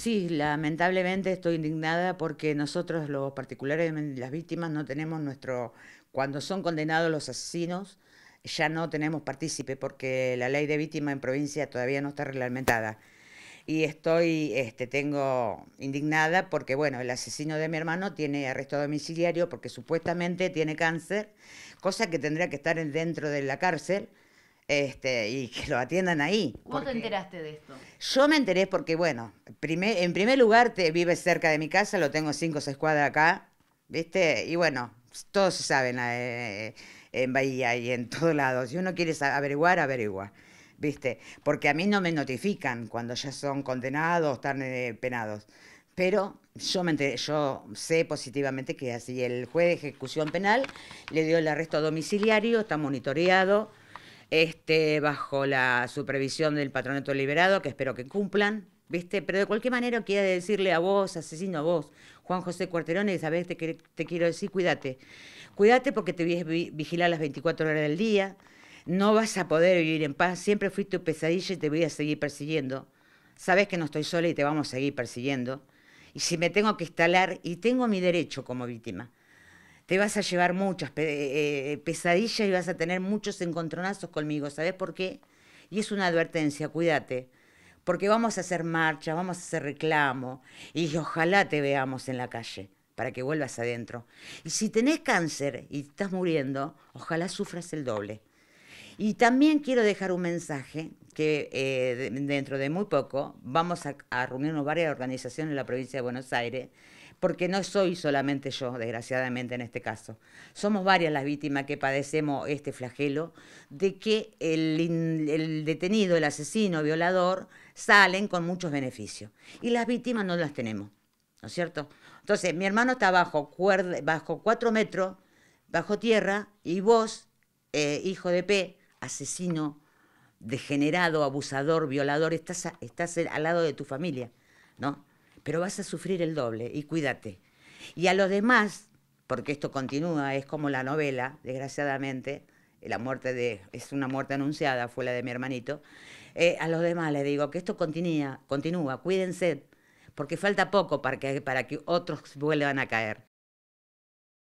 Sí, lamentablemente estoy indignada porque nosotros, los particulares, las víctimas, no tenemos nuestro... Cuando son condenados los asesinos, ya no tenemos partícipe porque la ley de víctima en provincia todavía no está reglamentada. Y estoy, este, tengo indignada porque, bueno, el asesino de mi hermano tiene arresto domiciliario porque supuestamente tiene cáncer, cosa que tendría que estar dentro de la cárcel. Este, y que lo atiendan ahí. ¿Cómo te enteraste de esto? Yo me enteré porque, bueno, en primer lugar, te vives cerca de mi casa, lo tengo cinco o seis cuadras acá, ¿viste? Y bueno, todos se saben eh, eh, en Bahía y en todos lados. Si uno quiere averiguar, averigua. ¿Viste? Porque a mí no me notifican cuando ya son condenados, están eh, penados. Pero yo, me yo sé positivamente que así el juez de ejecución penal le dio el arresto domiciliario, está monitoreado, este, bajo la supervisión del patronato liberado, que espero que cumplan, ¿viste? Pero de cualquier manera quiero decirle a vos, asesino a vos, Juan José Cuarterón, y sabes te, te quiero decir, cuídate. Cuídate porque te a vigilar las 24 horas del día, no vas a poder vivir en paz, siempre fuiste tu pesadilla y te voy a seguir persiguiendo. Sabes que no estoy sola y te vamos a seguir persiguiendo. Y si me tengo que instalar, y tengo mi derecho como víctima, te vas a llevar muchas eh, eh, pesadillas y vas a tener muchos encontronazos conmigo. ¿Sabes por qué? Y es una advertencia, cuídate porque vamos a hacer marcha, vamos a hacer reclamo y ojalá te veamos en la calle para que vuelvas adentro. Y si tenés cáncer y estás muriendo, ojalá sufras el doble. Y también quiero dejar un mensaje que eh, dentro de muy poco vamos a, reunirnos varias organizaciones en la provincia de Buenos Aires porque no soy solamente yo, desgraciadamente en este caso. Somos varias las víctimas que padecemos este flagelo de que el, detenido, el asesino, violador, salen con muchos beneficios. Y las víctimas no las tenemos, ¿no es cierto? Entonces, mi hermano está bajo, bajo cuatro metros, bajo tierra, y vos, eh, hijo de P, asesino, degenerado, abusador, violador, estás, al lado de tu familia, ¿no? Pero vas a sufrir el doble y cuídate. Y a los demás, porque esto continúa, es como la novela, desgraciadamente, la muerte de, es una muerte anunciada, fue la de mi hermanito, eh, a los demás les digo que esto continúa, continúa, cuídense, porque falta poco para que otros vuelvan a caer.